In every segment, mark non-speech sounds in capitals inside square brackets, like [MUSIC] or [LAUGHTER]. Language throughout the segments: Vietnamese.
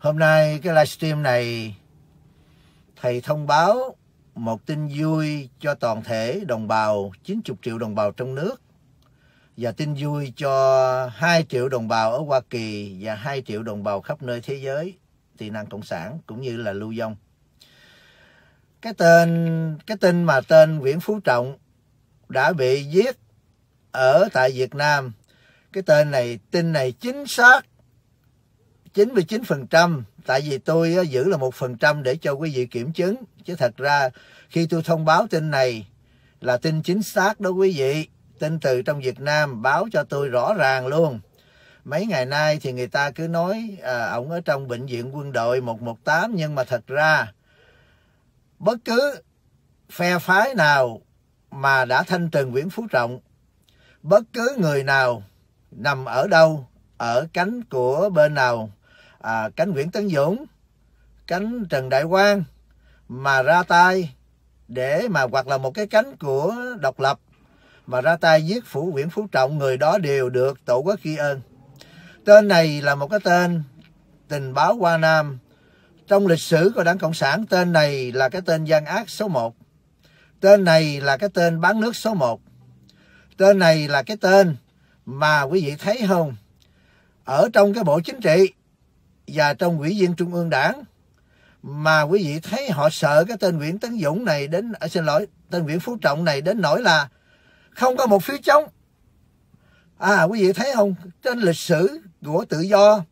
Hôm nay cái livestream này thầy thông báo một tin vui cho toàn thể đồng bào 90 triệu đồng bào trong nước và tin vui cho 2 triệu đồng bào ở Hoa Kỳ và 2 triệu đồng bào khắp nơi thế giới tị nạn cộng sản cũng như là lưu vong. Cái tên cái tin mà tên Nguyễn Phú Trọng đã bị giết ở tại Việt Nam. Cái tên này tin này chính xác 99% tại vì tôi giữ là một phần trăm để cho quý vị kiểm chứng chứ thật ra khi tôi thông báo tin này là tin chính xác đó quý vị tin từ trong Việt Nam báo cho tôi rõ ràng luôn mấy ngày nay thì người ta cứ nói à, ông ở trong bệnh viện quân đội 118 nhưng mà thật ra bất cứ phe phái nào mà đã thanh trần Nguyễn Phú Trọng bất cứ người nào nằm ở đâu ở cánh của bên nào à, cánh Nguyễn Tấn Dũng, cánh Trần Đại Quang mà ra tay để mà hoặc là một cái cánh của độc lập mà ra tay giết phủ Nguyễn Phú Trọng người đó đều được tổ quốc ghi ơn. Tên này là một cái tên tình báo hoa Nam. Trong lịch sử của Đảng Cộng sản, tên này là cái tên gian ác số 1. Tên này là cái tên bán nước số 1. Tên này là cái tên mà quý vị thấy không? Ở trong cái bộ chính trị và trong Ủy viên Trung ương Đảng mà quý vị thấy họ sợ cái tên Nguyễn Tấn Dũng này đến à, xin lỗi tên Nguyễn Phú Trọng này đến nỗi là không có một phiếu chống à quý vị thấy không trên lịch sử của tự do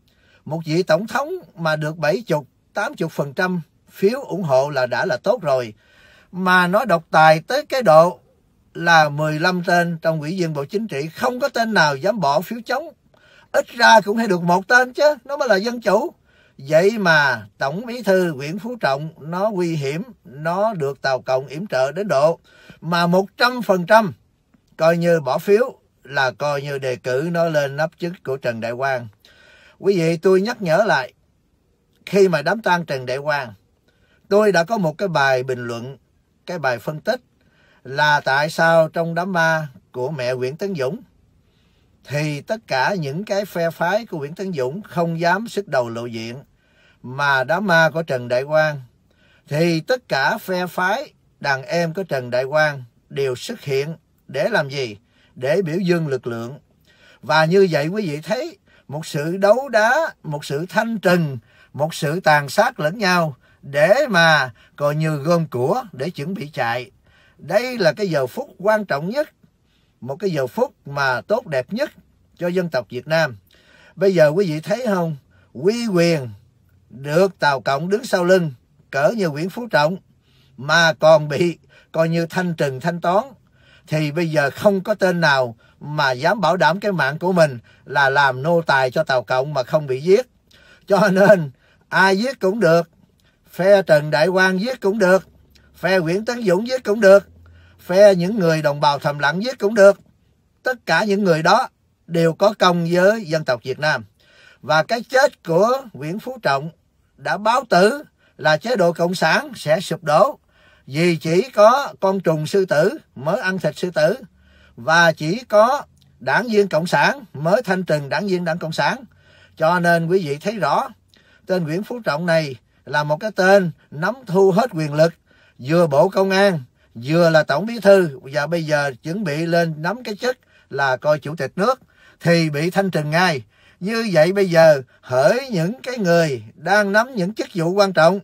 một vị tổng thống mà được bảy chục tám chục phần trăm phiếu ủng hộ là đã là tốt rồi mà nó độc tài tới cái độ là 15 tên trong ủy viên bộ chính trị không có tên nào dám bỏ phiếu chống ít ra cũng hay được một tên chứ nó mới là dân chủ vậy mà tổng bí thư nguyễn phú trọng nó nguy hiểm nó được tàu cộng yểm trợ đến độ mà một trăm phần trăm coi như bỏ phiếu là coi như đề cử nó lên nắp chức của trần đại quang quý vị tôi nhắc nhở lại khi mà đám tang trần đại quang tôi đã có một cái bài bình luận cái bài phân tích là tại sao trong đám ma của mẹ Nguyễn Tấn Dũng thì tất cả những cái phe phái của Nguyễn Tấn Dũng không dám sức đầu lộ diện mà đám ma của Trần Đại Quang thì tất cả phe phái đàn em của Trần Đại Quang đều xuất hiện để làm gì? Để biểu dương lực lượng. Và như vậy quý vị thấy một sự đấu đá, một sự thanh trừng, một sự tàn sát lẫn nhau để mà coi như gom của để chuẩn bị chạy. Đây là cái giờ phút quan trọng nhất một cái giờ phút mà tốt đẹp nhất cho dân tộc Việt Nam. Bây giờ quý vị thấy không, quy quyền được Tàu Cộng đứng sau lưng cỡ như Nguyễn Phú Trọng mà còn bị coi như thanh trừng thanh toán thì bây giờ không có tên nào mà dám bảo đảm cái mạng của mình là làm nô tài cho Tàu Cộng mà không bị giết. Cho nên ai giết cũng được, phe Trần Đại Quang giết cũng được, phe Nguyễn Tấn Dũng giết cũng được, phe những người đồng bào thầm lặng giết cũng được. Tất cả những người đó đều có công với dân tộc Việt Nam. Và cái chết của Nguyễn Phú Trọng đã báo tử là chế độ Cộng sản sẽ sụp đổ vì chỉ có con trùng sư tử mới ăn thịt sư tử và chỉ có đảng viên Cộng sản mới thanh trừng đảng viên đảng Cộng sản. Cho nên quý vị thấy rõ tên Nguyễn Phú Trọng này là một cái tên nắm thu hết quyền lực vừa bộ công an vừa là tổng bí thư và bây giờ chuẩn bị lên nắm cái chức là coi chủ tịch nước thì bị thanh trừng ngay. Như vậy bây giờ hỡi những cái người đang nắm những chức vụ quan trọng,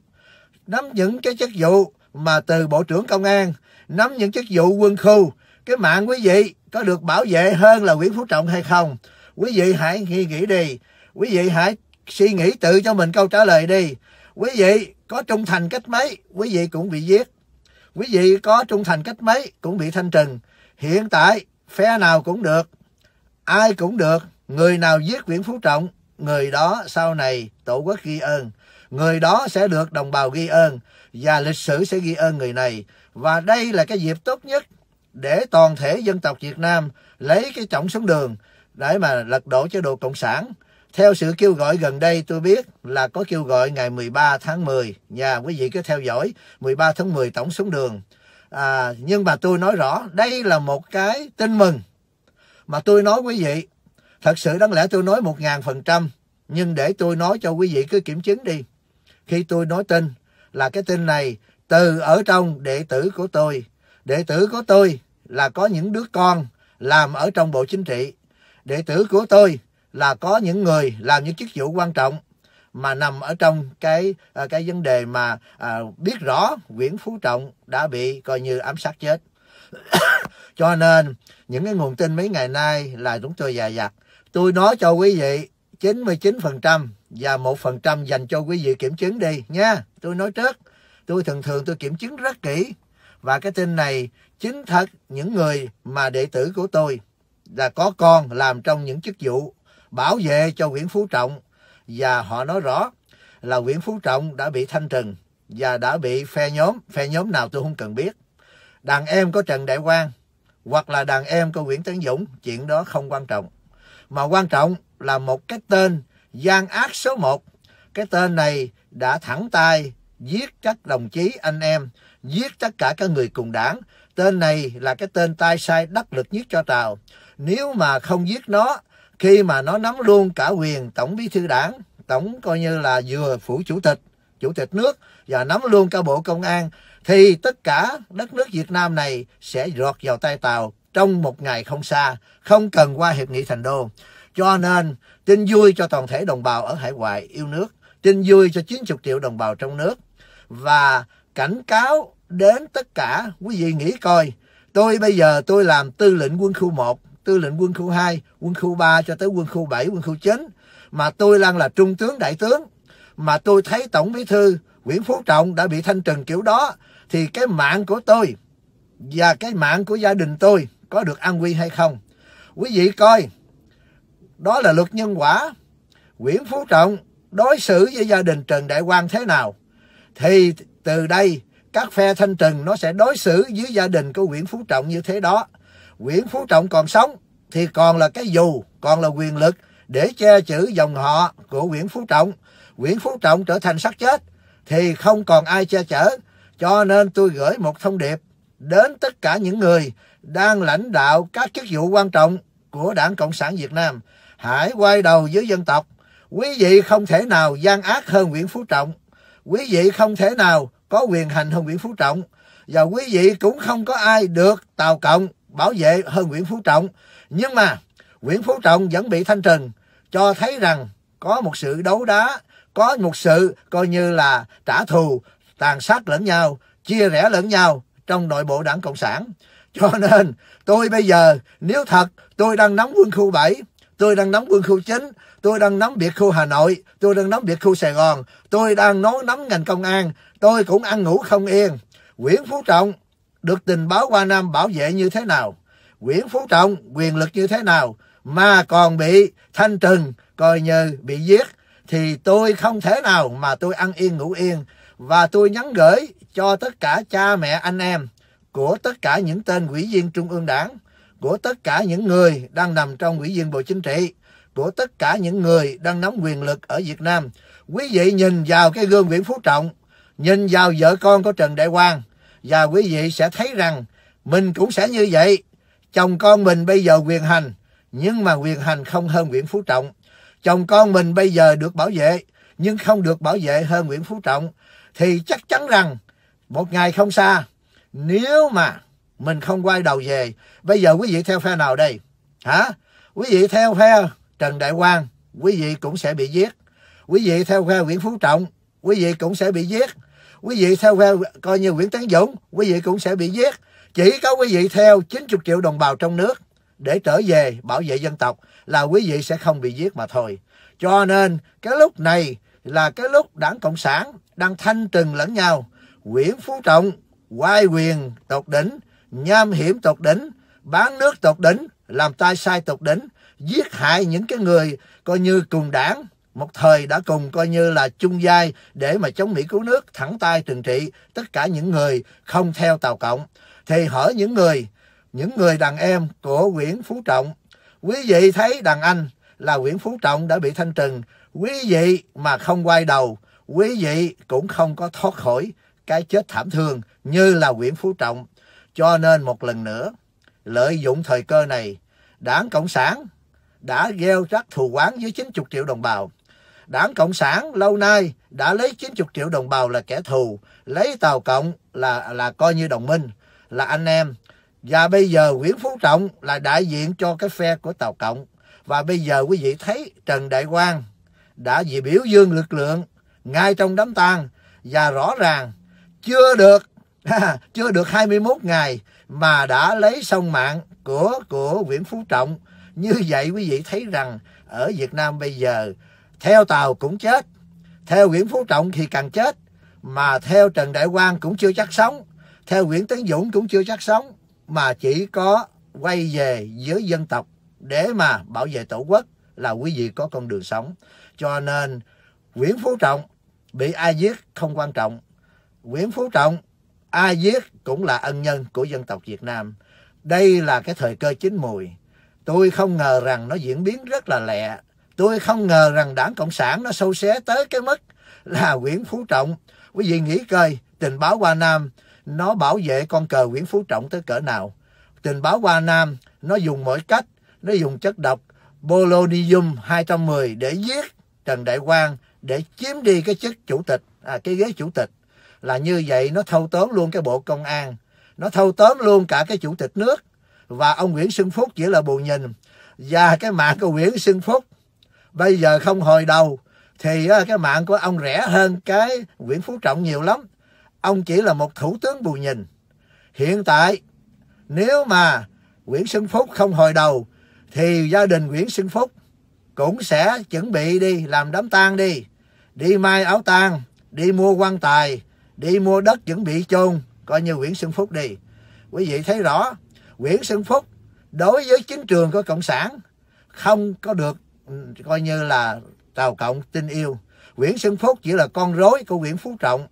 nắm những cái chức vụ mà từ Bộ trưởng Công an, nắm những chức vụ quân khu, cái mạng quý vị có được bảo vệ hơn là Nguyễn Phú Trọng hay không? Quý vị hãy nghĩ nghĩ đi, quý vị hãy suy nghĩ tự cho mình câu trả lời đi. Quý vị có trung thành cách mấy, quý vị cũng bị giết. Quý vị có trung thành cách mấy cũng bị thanh trừng. Hiện tại, phe nào cũng được, ai cũng được. Người nào giết Nguyễn Phú Trọng, người đó sau này tổ quốc ghi ơn. Người đó sẽ được đồng bào ghi ơn và lịch sử sẽ ghi ơn người này. Và đây là cái dịp tốt nhất để toàn thể dân tộc Việt Nam lấy cái trọng xuống đường để mà lật đổ chế độ Cộng sản. Theo sự kêu gọi gần đây tôi biết là có kêu gọi ngày 13 tháng 10, nhà quý vị cứ theo dõi 13 tháng 10 tổng xuống đường. À, nhưng mà tôi nói rõ đây là một cái tin mừng mà tôi nói quý vị thật sự đáng lẽ tôi nói một ngàn phần trăm nhưng để tôi nói cho quý vị cứ kiểm chứng đi khi tôi nói tin là cái tin này từ ở trong đệ tử của tôi đệ tử của tôi là có những đứa con làm ở trong bộ chính trị đệ tử của tôi là có những người làm những chức vụ quan trọng mà nằm ở trong cái à, cái vấn đề mà à, biết rõ Nguyễn Phú Trọng đã bị coi như ám sát chết. [COUGHS] cho nên những cái nguồn tin mấy ngày nay là chúng tôi dài dặt. Tôi nói cho quý vị 99% và 1% dành cho quý vị kiểm chứng đi nha. Tôi nói trước, tôi thường thường tôi kiểm chứng rất kỹ và cái tin này chính thật những người mà đệ tử của tôi là có con làm trong những chức vụ bảo vệ cho Nguyễn Phú Trọng và họ nói rõ là Nguyễn Phú Trọng đã bị thanh trừng và đã bị phe nhóm, phe nhóm nào tôi không cần biết. Đàn em có Trần Đại Quang hoặc là đàn em của Nguyễn Tấn Dũng, chuyện đó không quan trọng. Mà quan trọng là một cái tên gian ác số 1. Cái tên này đã thẳng tay giết các đồng chí anh em, giết tất cả các người cùng đảng. Tên này là cái tên tai sai đắc lực nhất cho Trào. Nếu mà không giết nó khi mà nó nắm luôn cả quyền tổng bí thư đảng tổng coi như là vừa phủ chủ tịch chủ tịch nước và nắm luôn cả bộ công an thì tất cả đất nước Việt Nam này sẽ lọt vào tay Tàu trong một ngày không xa, không cần qua hiệp nghị thành đô. Cho nên tin vui cho toàn thể đồng bào ở hải ngoại yêu nước, tin vui cho 90 triệu đồng bào trong nước và cảnh cáo đến tất cả quý vị nghĩ coi, tôi bây giờ tôi làm tư lệnh quân khu 1 tư lệnh quân khu 2, quân khu 3 cho tới quân khu 7, quân khu 9. Mà tôi đang là trung tướng đại tướng. Mà tôi thấy Tổng Bí Thư Nguyễn Phú Trọng đã bị thanh trừng kiểu đó. Thì cái mạng của tôi và cái mạng của gia đình tôi có được an nguy hay không? Quý vị coi, đó là luật nhân quả. Nguyễn Phú Trọng đối xử với gia đình Trần Đại Quang thế nào? Thì từ đây các phe thanh trừng nó sẽ đối xử với gia đình của Nguyễn Phú Trọng như thế đó. Nguyễn Phú Trọng còn sống thì còn là cái dù, còn là quyền lực để che chữ dòng họ của Nguyễn Phú Trọng. Nguyễn Phú Trọng trở thành xác chết thì không còn ai che chở. Cho nên tôi gửi một thông điệp đến tất cả những người đang lãnh đạo các chức vụ quan trọng của Đảng Cộng sản Việt Nam. Hãy quay đầu với dân tộc. Quý vị không thể nào gian ác hơn Nguyễn Phú Trọng. Quý vị không thể nào có quyền hành hơn Nguyễn Phú Trọng. Và quý vị cũng không có ai được Tàu Cộng bảo vệ hơn Nguyễn Phú Trọng. Nhưng mà Nguyễn Phú Trọng vẫn bị thanh trừng cho thấy rằng có một sự đấu đá, có một sự coi như là trả thù, tàn sát lẫn nhau, chia rẽ lẫn nhau trong nội bộ đảng Cộng sản. Cho nên tôi bây giờ nếu thật tôi đang nắm quân khu 7, tôi đang nắm quân khu 9, tôi đang nắm biệt khu Hà Nội, tôi đang nắm biệt khu Sài Gòn, tôi đang nói nắm ngành công an, tôi cũng ăn ngủ không yên. Nguyễn Phú Trọng được tình báo qua năm bảo vệ như thế nào, Nguyễn Phú Trọng quyền lực như thế nào mà còn bị thanh trừng coi như bị giết thì tôi không thể nào mà tôi ăn yên ngủ yên và tôi nhắn gửi cho tất cả cha mẹ anh em của tất cả những tên ủy viên Trung ương Đảng, của tất cả những người đang nằm trong ủy viên Bộ Chính trị, của tất cả những người đang nắm quyền lực ở Việt Nam. Quý vị nhìn vào cái gương Nguyễn Phú Trọng, nhìn vào vợ con của Trần Đại Quang, và quý vị sẽ thấy rằng mình cũng sẽ như vậy. Chồng con mình bây giờ quyền hành, nhưng mà quyền hành không hơn Nguyễn Phú Trọng. Chồng con mình bây giờ được bảo vệ, nhưng không được bảo vệ hơn Nguyễn Phú Trọng. Thì chắc chắn rằng một ngày không xa, nếu mà mình không quay đầu về, bây giờ quý vị theo phe nào đây? Hả? Quý vị theo phe Trần Đại Quang, quý vị cũng sẽ bị giết. Quý vị theo phe Nguyễn Phú Trọng, quý vị cũng sẽ bị giết quý vị theo theo coi như Nguyễn Tấn Dũng quý vị cũng sẽ bị giết chỉ có quý vị theo 90 triệu đồng bào trong nước để trở về bảo vệ dân tộc là quý vị sẽ không bị giết mà thôi cho nên cái lúc này là cái lúc đảng cộng sản đang thanh trừng lẫn nhau Nguyễn Phú Trọng quay quyền tột đỉnh nham hiểm tột đỉnh bán nước tột đỉnh làm tay sai tột đỉnh giết hại những cái người coi như cùng đảng một thời đã cùng coi như là chung giai để mà chống Mỹ cứu nước thẳng tay trừng trị tất cả những người không theo Tàu Cộng. Thì hở những người, những người đàn em của Nguyễn Phú Trọng, quý vị thấy đàn anh là Nguyễn Phú Trọng đã bị thanh trừng, quý vị mà không quay đầu, quý vị cũng không có thoát khỏi cái chết thảm thương như là Nguyễn Phú Trọng. Cho nên một lần nữa, lợi dụng thời cơ này, đảng Cộng sản đã gieo rắc thù oán với 90 triệu đồng bào. Đảng Cộng sản lâu nay đã lấy 90 triệu đồng bào là kẻ thù, lấy Tàu Cộng là là coi như đồng minh, là anh em. Và bây giờ Nguyễn Phú Trọng là đại diện cho cái phe của Tàu Cộng. Và bây giờ quý vị thấy Trần Đại Quang đã vì biểu dương lực lượng ngay trong đám tang và rõ ràng chưa được [LAUGHS] chưa được 21 ngày mà đã lấy xong mạng của của Nguyễn Phú Trọng. Như vậy quý vị thấy rằng ở Việt Nam bây giờ theo Tàu cũng chết, theo Nguyễn Phú Trọng thì càng chết, mà theo Trần Đại Quang cũng chưa chắc sống, theo Nguyễn Tấn Dũng cũng chưa chắc sống, mà chỉ có quay về với dân tộc để mà bảo vệ tổ quốc là quý vị có con đường sống. Cho nên Nguyễn Phú Trọng bị ai giết không quan trọng. Nguyễn Phú Trọng ai giết cũng là ân nhân của dân tộc Việt Nam. Đây là cái thời cơ chín mùi. Tôi không ngờ rằng nó diễn biến rất là lẹ Tôi không ngờ rằng đảng Cộng sản nó sâu xé tới cái mức là Nguyễn Phú Trọng. Quý vị nghĩ coi, tình báo qua Nam nó bảo vệ con cờ Nguyễn Phú Trọng tới cỡ nào. Tình báo qua Nam nó dùng mọi cách, nó dùng chất độc Polonium 210 để giết Trần Đại Quang để chiếm đi cái chức chủ tịch, à, cái ghế chủ tịch. Là như vậy nó thâu tóm luôn cái bộ công an, nó thâu tóm luôn cả cái chủ tịch nước. Và ông Nguyễn Xuân Phúc chỉ là bù nhìn. Và cái mạng của Nguyễn Xuân Phúc bây giờ không hồi đầu thì cái mạng của ông rẻ hơn cái Nguyễn Phú Trọng nhiều lắm ông chỉ là một thủ tướng bù nhìn hiện tại nếu mà Nguyễn Xuân Phúc không hồi đầu thì gia đình Nguyễn Xuân Phúc cũng sẽ chuẩn bị đi làm đám tang đi đi mai áo tang đi mua quan tài đi mua đất chuẩn bị chôn coi như Nguyễn Xuân Phúc đi quý vị thấy rõ Nguyễn Xuân Phúc đối với chính trường của cộng sản không có được coi như là Tàu Cộng tin yêu. Nguyễn Xuân Phúc chỉ là con rối của Nguyễn Phú Trọng.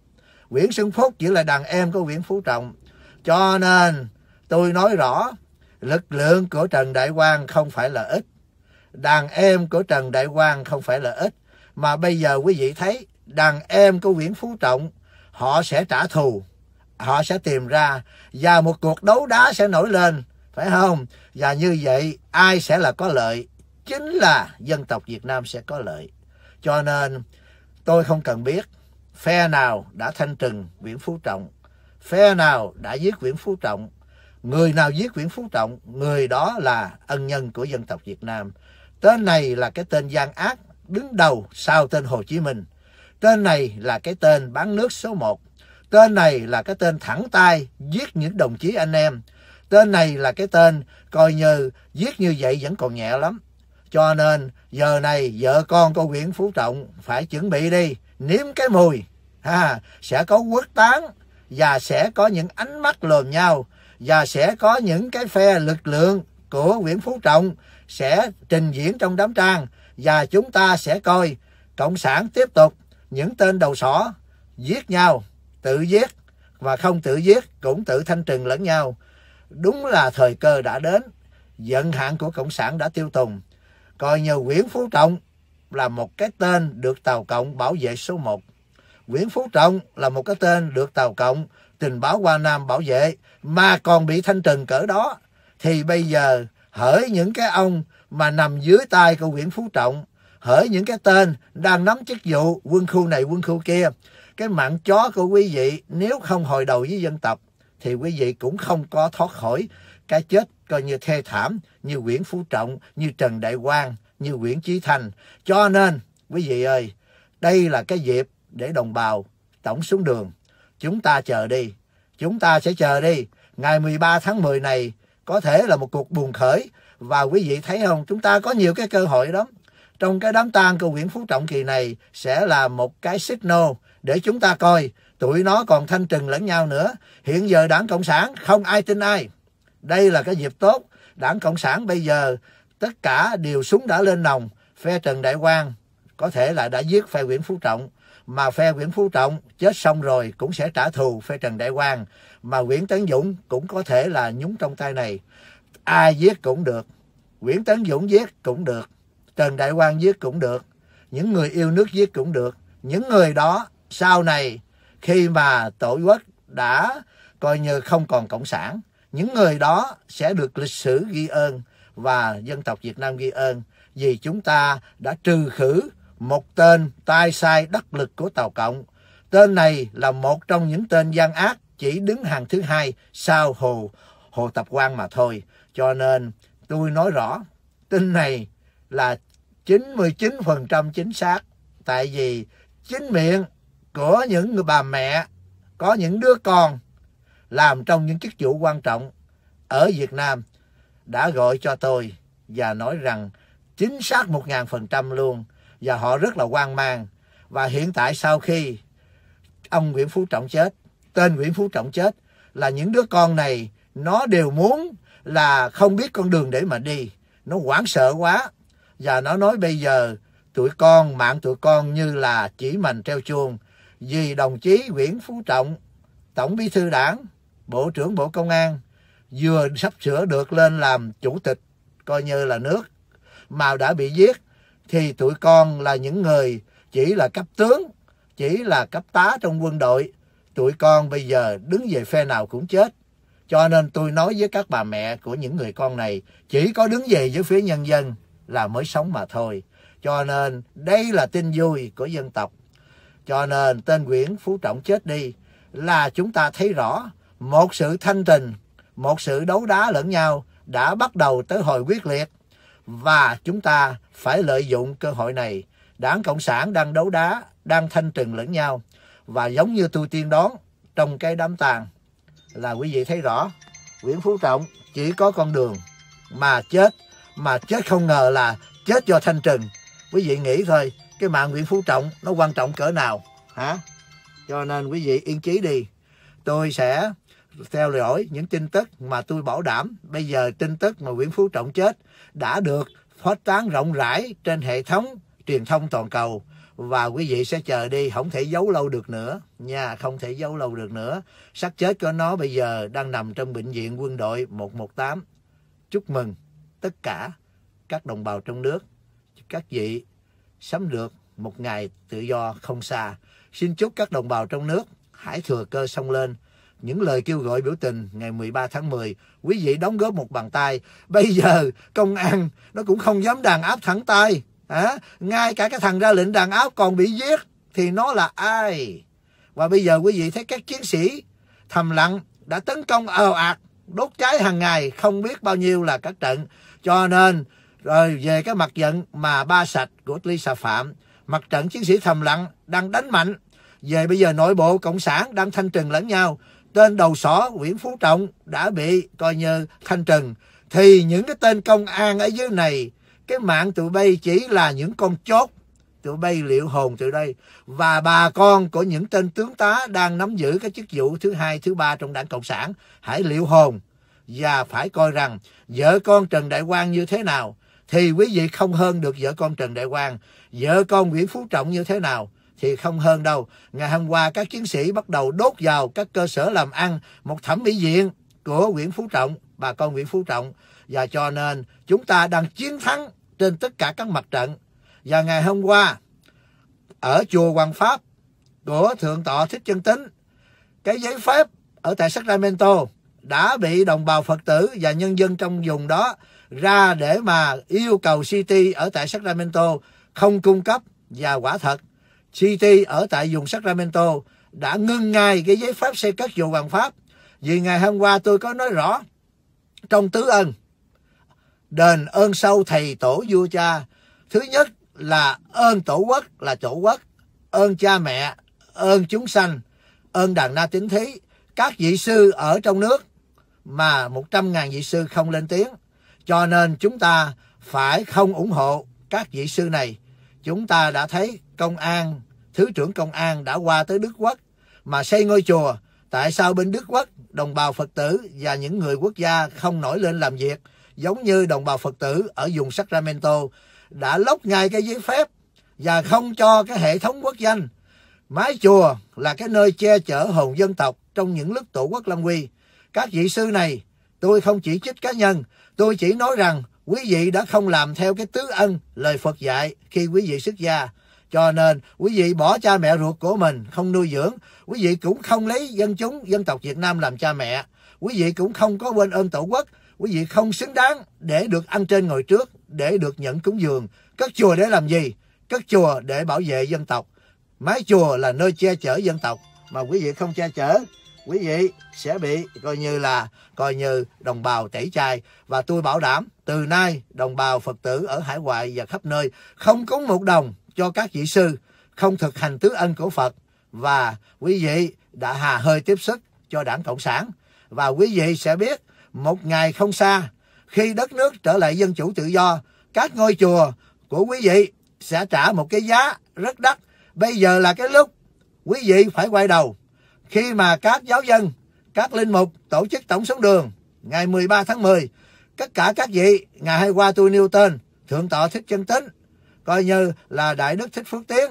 Nguyễn Xuân Phúc chỉ là đàn em của Nguyễn Phú Trọng. Cho nên tôi nói rõ lực lượng của Trần Đại Quang không phải là ít. Đàn em của Trần Đại Quang không phải là ít. Mà bây giờ quý vị thấy đàn em của Nguyễn Phú Trọng họ sẽ trả thù. Họ sẽ tìm ra và một cuộc đấu đá sẽ nổi lên. Phải không? Và như vậy ai sẽ là có lợi? chính là dân tộc Việt Nam sẽ có lợi. Cho nên tôi không cần biết phe nào đã thanh trừng Nguyễn Phú Trọng, phe nào đã giết Nguyễn Phú Trọng, người nào giết Nguyễn Phú Trọng, người đó là ân nhân của dân tộc Việt Nam. Tên này là cái tên gian ác đứng đầu sau tên Hồ Chí Minh. Tên này là cái tên bán nước số 1. Tên này là cái tên thẳng tay giết những đồng chí anh em. Tên này là cái tên coi như giết như vậy vẫn còn nhẹ lắm. Cho nên giờ này vợ con của Nguyễn Phú Trọng phải chuẩn bị đi, nếm cái mùi. Ha, sẽ có quốc tán và sẽ có những ánh mắt lườm nhau và sẽ có những cái phe lực lượng của Nguyễn Phú Trọng sẽ trình diễn trong đám trang và chúng ta sẽ coi Cộng sản tiếp tục những tên đầu sỏ giết nhau, tự giết và không tự giết cũng tự thanh trừng lẫn nhau. Đúng là thời cơ đã đến, giận hạn của Cộng sản đã tiêu tùng coi như Nguyễn Phú Trọng là một cái tên được Tàu Cộng bảo vệ số 1. Nguyễn Phú Trọng là một cái tên được Tàu Cộng tình báo qua Nam bảo vệ mà còn bị thanh trừng cỡ đó thì bây giờ hỡi những cái ông mà nằm dưới tay của Nguyễn Phú Trọng hỡi những cái tên đang nắm chức vụ quân khu này quân khu kia cái mạng chó của quý vị nếu không hồi đầu với dân tộc thì quý vị cũng không có thoát khỏi cái chết coi như thê thảm như Nguyễn Phú Trọng, như Trần Đại Quang, như Nguyễn Chí Thành. Cho nên, quý vị ơi, đây là cái dịp để đồng bào tổng xuống đường. Chúng ta chờ đi, chúng ta sẽ chờ đi. Ngày 13 tháng 10 này có thể là một cuộc buồn khởi và quý vị thấy không, chúng ta có nhiều cái cơ hội đó. Trong cái đám tang của Nguyễn Phú Trọng kỳ này sẽ là một cái signal để chúng ta coi tụi nó còn thanh trừng lẫn nhau nữa. Hiện giờ đảng Cộng sản không ai tin ai. Đây là cái dịp tốt, đảng Cộng sản bây giờ tất cả đều súng đã lên nòng, phe Trần Đại Quang có thể là đã giết phe Nguyễn Phú Trọng, mà phe Nguyễn Phú Trọng chết xong rồi cũng sẽ trả thù phe Trần Đại Quang, mà Nguyễn Tấn Dũng cũng có thể là nhúng trong tay này. Ai giết cũng được, Nguyễn Tấn Dũng giết cũng được, Trần Đại Quang giết cũng được, những người yêu nước giết cũng được. Những người đó sau này khi mà tổ quốc đã coi như không còn cộng sản những người đó sẽ được lịch sử ghi ơn và dân tộc Việt Nam ghi ơn vì chúng ta đã trừ khử một tên tai sai đắc lực của Tàu Cộng. Tên này là một trong những tên gian ác chỉ đứng hàng thứ hai sau Hồ Hồ Tập Quang mà thôi. Cho nên tôi nói rõ, tin này là 99% chính xác. Tại vì chính miệng của những người bà mẹ có những đứa con làm trong những chức vụ quan trọng ở Việt Nam đã gọi cho tôi và nói rằng chính xác 1.000% luôn và họ rất là quan mang. Và hiện tại sau khi ông Nguyễn Phú Trọng chết, tên Nguyễn Phú Trọng chết là những đứa con này nó đều muốn là không biết con đường để mà đi. Nó hoảng sợ quá và nó nói bây giờ tuổi con, mạng tuổi con như là chỉ mình treo chuông vì đồng chí Nguyễn Phú Trọng, Tổng Bí thư Đảng Bộ trưởng Bộ Công an vừa sắp sửa được lên làm chủ tịch coi như là nước mà đã bị giết thì tụi con là những người chỉ là cấp tướng, chỉ là cấp tá trong quân đội. Tụi con bây giờ đứng về phe nào cũng chết. Cho nên tôi nói với các bà mẹ của những người con này chỉ có đứng về với phía nhân dân là mới sống mà thôi. Cho nên đây là tin vui của dân tộc. Cho nên tên Nguyễn Phú Trọng chết đi là chúng ta thấy rõ một sự thanh trình, một sự đấu đá lẫn nhau đã bắt đầu tới hồi quyết liệt và chúng ta phải lợi dụng cơ hội này. Đảng Cộng sản đang đấu đá, đang thanh trừng lẫn nhau và giống như tu tiên đón trong cái đám tàn là quý vị thấy rõ Nguyễn Phú Trọng chỉ có con đường mà chết mà chết không ngờ là chết do thanh trừng quý vị nghĩ thôi cái mạng Nguyễn Phú Trọng nó quan trọng cỡ nào hả cho nên quý vị yên chí đi tôi sẽ theo dõi những tin tức mà tôi bảo đảm bây giờ tin tức mà Nguyễn Phú Trọng chết đã được phát tán rộng rãi trên hệ thống truyền thông toàn cầu và quý vị sẽ chờ đi không thể giấu lâu được nữa nha không thể giấu lâu được nữa xác chết của nó bây giờ đang nằm trong bệnh viện quân đội 118 chúc mừng tất cả các đồng bào trong nước các vị sắm được một ngày tự do không xa xin chúc các đồng bào trong nước hãy thừa cơ sông lên những lời kêu gọi biểu tình ngày 13 tháng 10. Quý vị đóng góp một bàn tay. Bây giờ công an nó cũng không dám đàn áp thẳng tay. À, ngay cả cái thằng ra lệnh đàn áp còn bị giết thì nó là ai? Và bây giờ quý vị thấy các chiến sĩ thầm lặng đã tấn công ồ ạt, đốt cháy hàng ngày không biết bao nhiêu là các trận. Cho nên rồi về cái mặt trận mà ba sạch của ly xà Phạm, mặt trận chiến sĩ thầm lặng đang đánh mạnh về bây giờ nội bộ cộng sản đang thanh trừng lẫn nhau tên đầu sỏ Nguyễn Phú Trọng đã bị coi như thanh trừng thì những cái tên công an ở dưới này cái mạng tụi bay chỉ là những con chốt tụi bay liệu hồn từ đây và bà con của những tên tướng tá đang nắm giữ cái chức vụ thứ hai thứ ba trong đảng cộng sản hãy liệu hồn và phải coi rằng vợ con trần đại quang như thế nào thì quý vị không hơn được vợ con trần đại quang vợ con nguyễn phú trọng như thế nào thì không hơn đâu. Ngày hôm qua các chiến sĩ bắt đầu đốt vào các cơ sở làm ăn một thẩm mỹ viện của Nguyễn Phú Trọng, bà con Nguyễn Phú Trọng và cho nên chúng ta đang chiến thắng trên tất cả các mặt trận. Và ngày hôm qua ở chùa Hoàng Pháp của Thượng tọa Thích Chân Tính, cái giấy phép ở tại Sacramento đã bị đồng bào Phật tử và nhân dân trong vùng đó ra để mà yêu cầu City ở tại Sacramento không cung cấp và quả thật City ở tại vùng Sacramento đã ngưng ngay cái giấy phép xây cất dù bằng Pháp. Vì ngày hôm qua tôi có nói rõ trong tứ ân, đền ơn sâu thầy tổ vua cha. Thứ nhất là ơn tổ quốc là tổ quốc, ơn cha mẹ, ơn chúng sanh, ơn đàn na tín thí, các vị sư ở trong nước mà 100.000 vị sư không lên tiếng. Cho nên chúng ta phải không ủng hộ các vị sư này chúng ta đã thấy công an, Thứ trưởng Công an đã qua tới Đức Quốc mà xây ngôi chùa. Tại sao bên Đức Quốc, đồng bào Phật tử và những người quốc gia không nổi lên làm việc giống như đồng bào Phật tử ở vùng Sacramento đã lốc ngay cái giấy phép và không cho cái hệ thống quốc danh. Mái chùa là cái nơi che chở hồn dân tộc trong những lúc tổ quốc lâm quy. Các vị sư này, tôi không chỉ trích cá nhân, tôi chỉ nói rằng quý vị đã không làm theo cái tứ ân lời Phật dạy khi quý vị xuất gia. Cho nên quý vị bỏ cha mẹ ruột của mình không nuôi dưỡng, quý vị cũng không lấy dân chúng dân tộc Việt Nam làm cha mẹ, quý vị cũng không có quên ơn tổ quốc, quý vị không xứng đáng để được ăn trên ngồi trước, để được nhận cúng dường. Các chùa để làm gì? Các chùa để bảo vệ dân tộc. Mái chùa là nơi che chở dân tộc mà quý vị không che chở quý vị sẽ bị coi như là coi như đồng bào tẩy chay và tôi bảo đảm từ nay đồng bào Phật tử ở hải ngoại và khắp nơi không cúng một đồng cho các vị sư không thực hành tứ ân của Phật và quý vị đã hà hơi tiếp sức cho đảng Cộng sản và quý vị sẽ biết một ngày không xa khi đất nước trở lại dân chủ tự do các ngôi chùa của quý vị sẽ trả một cái giá rất đắt bây giờ là cái lúc quý vị phải quay đầu khi mà các giáo dân, các linh mục tổ chức tổng sống đường ngày 13 tháng 10, tất cả các vị ngày hai qua tôi nêu tên thượng tọa thích chân tính coi như là đại đức thích phước tiến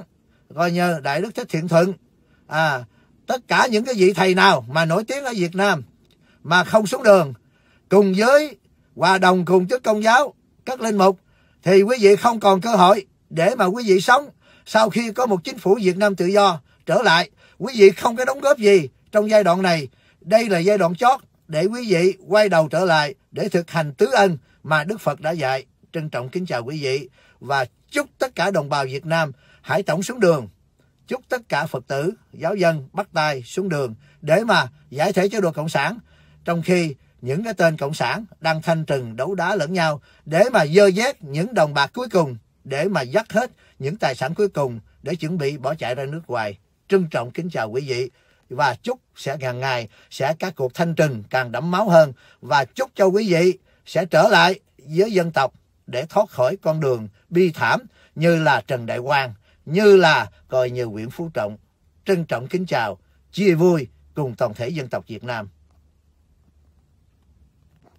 coi như đại đức thích thiện thuận à tất cả những cái vị thầy nào mà nổi tiếng ở việt nam mà không xuống đường cùng với hòa đồng cùng chức công giáo các linh mục thì quý vị không còn cơ hội để mà quý vị sống sau khi có một chính phủ việt nam tự do trở lại Quý vị không có đóng góp gì trong giai đoạn này. Đây là giai đoạn chót để quý vị quay đầu trở lại để thực hành tứ ân mà Đức Phật đã dạy. Trân trọng kính chào quý vị và chúc tất cả đồng bào Việt Nam hãy tổng xuống đường. Chúc tất cả Phật tử, giáo dân bắt tay xuống đường để mà giải thể chế độ Cộng sản. Trong khi những cái tên Cộng sản đang thanh trừng đấu đá lẫn nhau để mà dơ dét những đồng bạc cuối cùng, để mà dắt hết những tài sản cuối cùng để chuẩn bị bỏ chạy ra nước ngoài trân trọng kính chào quý vị và chúc sẽ càng ngày sẽ các cuộc thanh trừng càng đẫm máu hơn và chúc cho quý vị sẽ trở lại với dân tộc để thoát khỏi con đường bi thảm như là Trần Đại Quang, như là coi như Nguyễn Phú Trọng. Trân trọng kính chào, chia vui cùng toàn thể dân tộc Việt Nam.